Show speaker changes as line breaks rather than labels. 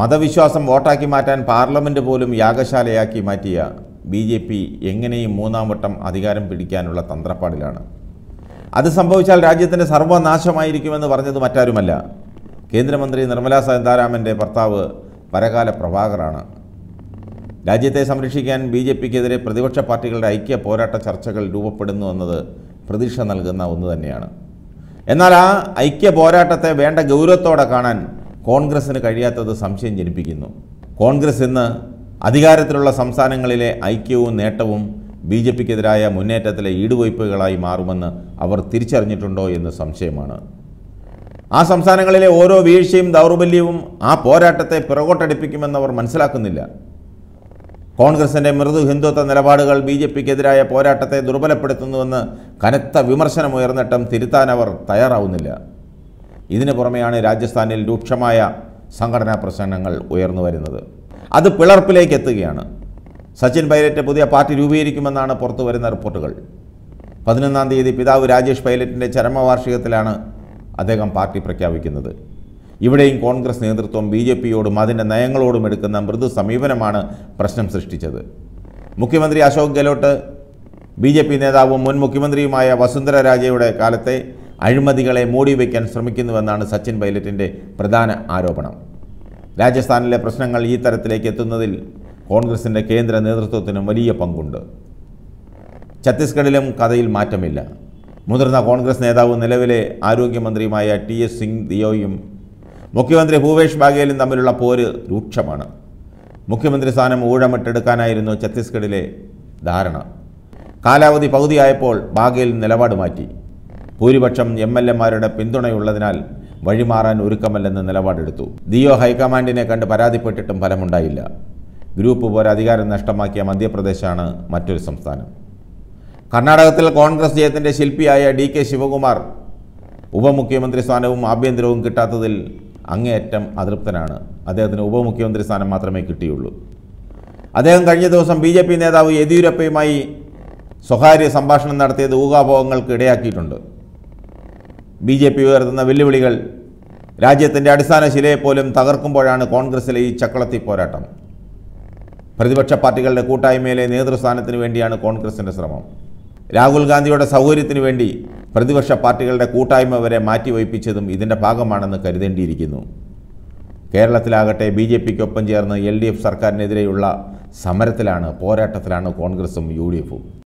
മതവിശ്വാസം വോട്ടാക്കി മാറ്റാൻ പാർലമെന്റ് പോലും യാഗശാലയാക്കി മാറ്റിയ ബി ജെ പി എങ്ങനെയും മൂന്നാം വട്ടം അധികാരം പിടിക്കാനുള്ള തന്ത്രപ്പാടിലാണ് അത് സംഭവിച്ചാൽ രാജ്യത്തിൻ്റെ സർവനാശമായിരിക്കുമെന്ന് പറഞ്ഞത് മറ്റാരുമല്ല കേന്ദ്രമന്ത്രി നിർമ്മലാ സീതാരാമൻ്റെ ഭർത്താവ് പരകാല പ്രഭാകറാണ് രാജ്യത്തെ സംരക്ഷിക്കാൻ ബി ജെ പിക്കെതിരെ പ്രതിപക്ഷ പാർട്ടികളുടെ ഐക്യ പോരാട്ട ചർച്ചകൾ രൂപപ്പെടുന്നു എന്നത് പ്രതീക്ഷ നൽകുന്ന ഒന്ന് തന്നെയാണ് എന്നാൽ ആ ഐക്യ പോരാട്ടത്തെ വേണ്ട ഗൗരവത്തോടെ കാണാൻ കോൺഗ്രസ്സിന് കഴിയാത്തത് സംശയം ജനിപ്പിക്കുന്നു കോൺഗ്രസ് ഇന്ന് അധികാരത്തിലുള്ള സംസ്ഥാനങ്ങളിലെ ഐക്യവും നേട്ടവും ബി ജെ പിക്കെതിരായ മുന്നേറ്റത്തിലെ ഈടുവയ്പ്പുകളായി മാറുമെന്ന് അവർ തിരിച്ചറിഞ്ഞിട്ടുണ്ടോ എന്ന് സംശയമാണ് ആ സംസ്ഥാനങ്ങളിലെ ഓരോ വീഴ്ചയും ദൗർബല്യവും ആ പോരാട്ടത്തെ അവർ മനസ്സിലാക്കുന്നില്ല കോൺഗ്രസിൻ്റെ മൃദു ഹിന്ദുത്വ നിലപാടുകൾ ബി ജെ പിക്കെതിരായ പോരാട്ടത്തെ ദുർബലപ്പെടുത്തുന്നുവെന്ന് കനത്ത വിമർശനമുയർന്നിട്ടും തിരുത്താൻ അവർ തയ്യാറാവുന്നില്ല ഇതിനു പുറമെയാണ് രാജസ്ഥാനിൽ രൂക്ഷമായ സംഘടനാ പ്രശ്നങ്ങൾ ഉയർന്നു വരുന്നത് അത് പിളർപ്പിലേക്ക് എത്തുകയാണ് സച്ചിൻ പൈലറ്റ് പുതിയ പാർട്ടി രൂപീകരിക്കുമെന്നാണ് പുറത്തു വരുന്ന റിപ്പോർട്ടുകൾ പതിനൊന്നാം തീയതി പിതാവ് രാജേഷ് പൈലറ്റിൻ്റെ ചരമവാർഷികത്തിലാണ് അദ്ദേഹം പാർട്ടി പ്രഖ്യാപിക്കുന്നത് ഇവിടെയും കോൺഗ്രസ് നേതൃത്വം ബി ജെ പിയോടും അതിൻ്റെ നയങ്ങളോടും എടുക്കുന്ന മൃദു സമീപനമാണ് പ്രശ്നം സൃഷ്ടിച്ചത് മുഖ്യമന്ത്രി Ashok Gehlot B J P നേതാവും മുൻ മുഖ്യമന്ത്രിയുമായ വസുന്ധര രാജയുടെ കാലത്തെ അഴിമതികളെ വയ്ക്കാൻ ശ്രമിക്കുന്നുവെന്നാണ് സച്ചിൻ പൈലറ്റിൻ്റെ പ്രധാന ആരോപണം രാജസ്ഥാനിലെ പ്രശ്നങ്ങൾ ഈ തരത്തിലേക്ക് എത്തുന്നതിൽ കോൺഗ്രസിൻ്റെ കേന്ദ്ര നേതൃത്വത്തിനും വലിയ പങ്കുണ്ട് ഛത്തീസ്ഗഡിലും കഥയിൽ മാറ്റമില്ല മുതിർന്ന കോൺഗ്രസ് നേതാവും നിലവിലെ ആരോഗ്യമന്ത്രിയുമായ ടി എസ് സിംഗ് ദിയോയും മുഖ്യമന്ത്രി ഭൂപേഷ് ബാഗേലും തമ്മിലുള്ള പോര് രൂക്ഷമാണ് മുഖ്യമന്ത്രി സ്ഥാനം ഊഴമിട്ടെടുക്കാനായിരുന്നു ഛത്തീസ്ഗഡിലെ ധാരണ കാലാവധി പകുതിയായപ്പോൾ ബാഗേൽ നിലപാട് മാറ്റി ഭൂരിപക്ഷം എം എൽ എമാരുടെ പിന്തുണയുള്ളതിനാൽ വഴിമാറാൻ ഒരുക്കമല്ലെന്ന് നിലപാടെടുത്തു ദിയോ ഹൈക്കമാൻഡിനെ കണ്ട് പരാതിപ്പെട്ടിട്ടും ഫലമുണ്ടായില്ല ഗ്രൂപ്പ് പോലെ അധികാരം നഷ്ടമാക്കിയ മധ്യപ്രദേശാണ് മറ്റൊരു സംസ്ഥാനം കർണാടകത്തിൽ കോൺഗ്രസ് ജയത്തിൻ്റെ ശില്പിയായ ഡി കെ ശിവകുമാർ ഉപമുഖ്യമന്ത്രി സ്ഥാനവും ആഭ്യന്തരവും കിട്ടാത്തതിൽ അങ്ങേയറ്റം അതൃപ്തനാണ് അദ്ദേഹത്തിന് ഉപമുഖ്യമന്ത്രി സ്ഥാനം മാത്രമേ കിട്ടിയുള്ളൂ അദ്ദേഹം കഴിഞ്ഞ ദിവസം ബി ജെ പി നേതാവ് യെദ്യൂരപ്പയുമായി സ്വകാര്യ സംഭാഷണം നടത്തിയത് ഊഹാഭോഗങ്ങൾക്ക് ഇടയാക്കിയിട്ടുണ്ട് ബി ജെ പി ഉയർത്തുന്ന വെല്ലുവിളികൾ രാജ്യത്തിൻ്റെ അടിസ്ഥാന ശിലയെപ്പോലും തകർക്കുമ്പോഴാണ് കോൺഗ്രസിലെ ഈ ചക്കളത്തി പോരാട്ടം പ്രതിപക്ഷ പാർട്ടികളുടെ കൂട്ടായ്മയിലെ നേതൃസ്ഥാനത്തിന് വേണ്ടിയാണ് കോൺഗ്രസിൻ്റെ ശ്രമം രാഹുൽ ഗാന്ധിയുടെ സൗകര്യത്തിന് വേണ്ടി പ്രതിപക്ഷ പാർട്ടികളുടെ കൂട്ടായ്മ വരെ മാറ്റിവയ്പ്പിച്ചതും ഇതിൻ്റെ ഭാഗമാണെന്ന് കരുതേണ്ടിയിരിക്കുന്നു കേരളത്തിലാകട്ടെ ബി ജെ പിക്കൊപ്പം ചേർന്ന് എൽ ഡി എഫ് സർക്കാരിനെതിരെയുള്ള സമരത്തിലാണ് പോരാട്ടത്തിലാണ് കോൺഗ്രസും യു ഡി എഫും